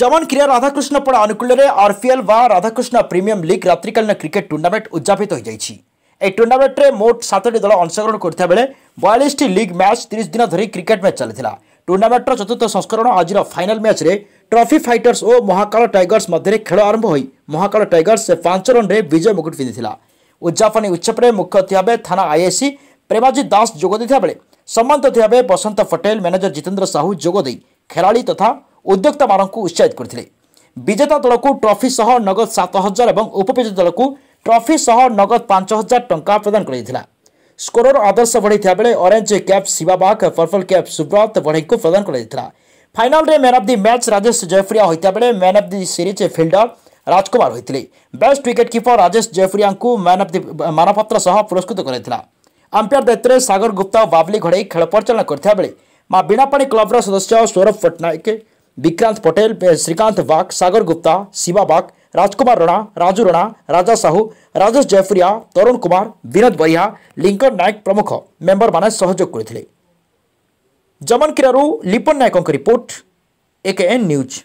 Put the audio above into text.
ಜವಾನ್ ಕಿರಿಯ ರಾಧಾಕೃಷ್ಣ ಪಡ ಅನುಕೂಲರೆ ಆರ್ಪಿಎಲ್ ବା ରାଧାକୃଷ୍ଣ ପ୍ରିମିୟମ୍ ଲିଗ୍ ରାତ୍ରିକାଳୀନ କ୍ରିକେଟ୍ ଟୁର୍ଣ୍ଣାମେଣ୍ଟ ଉଦ୍ଯାପିତ ହୋଇଯାଇଛି ଏହି ଟୁର୍ଣ୍ଣାମେଣ୍ଟରେ ମୋଟ ସାତଟି ଦଳ ଅଂଶଗ୍ରହଣ କରିଥିବା ବେଳେ ବୟାଳିଶଟି ଲିଗ୍ ମ୍ୟାଚ୍ ତିରିଶ ଦିନ ଧରି କ୍ରିକେଟ୍ ମ୍ୟାଚ୍ ଚାଲିଥିଲା ଟୁର୍ଣ୍ଣାମେଣ୍ଟର ଚତୁର୍ଥ ସଂସ୍କରଣ ଆଜିର ଫାଇନାଲ୍ ମ୍ୟାଚ୍ରେ ଟ୍ରଫି ଫାଇଟର୍ସ ଓ ମହାକାଳ ଟାଇଗର୍ସ ମଧ୍ୟରେ ଖେଳ ଆରମ୍ଭ ହୋଇ ମହାକାଳ ଟାଇଗର୍ସ ପାଞ୍ଚ ରନ୍ରେ ବିଜୟ ମୁକୁଟ ପିନ୍ଧିଥିଲା ଉଦ୍ଯାପନୀ ଉତ୍ସବରେ ମୁଖ୍ୟ ଅତିଥି ଭାବେ ଥାନା ଆଇଆଇସି ପ୍ରେମାଜୀ ଦାସ ଯୋଗ ଦେଇଥିବା ବେଳେ ସମ୍ମାନ ଅତିଥି ଭାବେ ବସନ୍ତ ପଟେଲ ମ୍ୟାନେଜର ଜିତେନ୍ଦ୍ର ସାହୁ ଯୋଗ ଦେଇ ଖେଳାଳି ତଥା उद्योक्ता मान उत्साहित करते विजेता दल को ट्रफि सह नगद सात हजार और उपविजेता दल को ट्रफि सह नगद पांच हजार टाँह प्रदान कर स्कोर आदर्श बढ़ाई बेले orange cap Shivabag purple cap Subrat Badhai को प्रदान कर final man of the match Rajesh जयफ्रिया होता बेले man of the series fielder Rajkumar होते बेस्ट विकेट किपर राजेश जयफ्रिया को मैन अफ दि मानपत्र पुरस्कृत कर अंपायर दायित्व सागर गुप्ता और बाबली घड़े खेल परिचा करता बेले माँ बीणापाणी क्लब्र सदस्य सौरभ पट्टनायक विक्रांत पटेल श्रीकांत बाग सागर गुप्ता शिवा वाघ राजकुमार रणा राजू रणा राजा साहू राजेश जयपुरिया तरुण कुमार विनोद बरिया लिंकन नायक प्रमुख मेम्बर मान सहयोग करते जमन क्रीड़ू लिपन नायकों रिपोर्ट एकेएन न्यूज़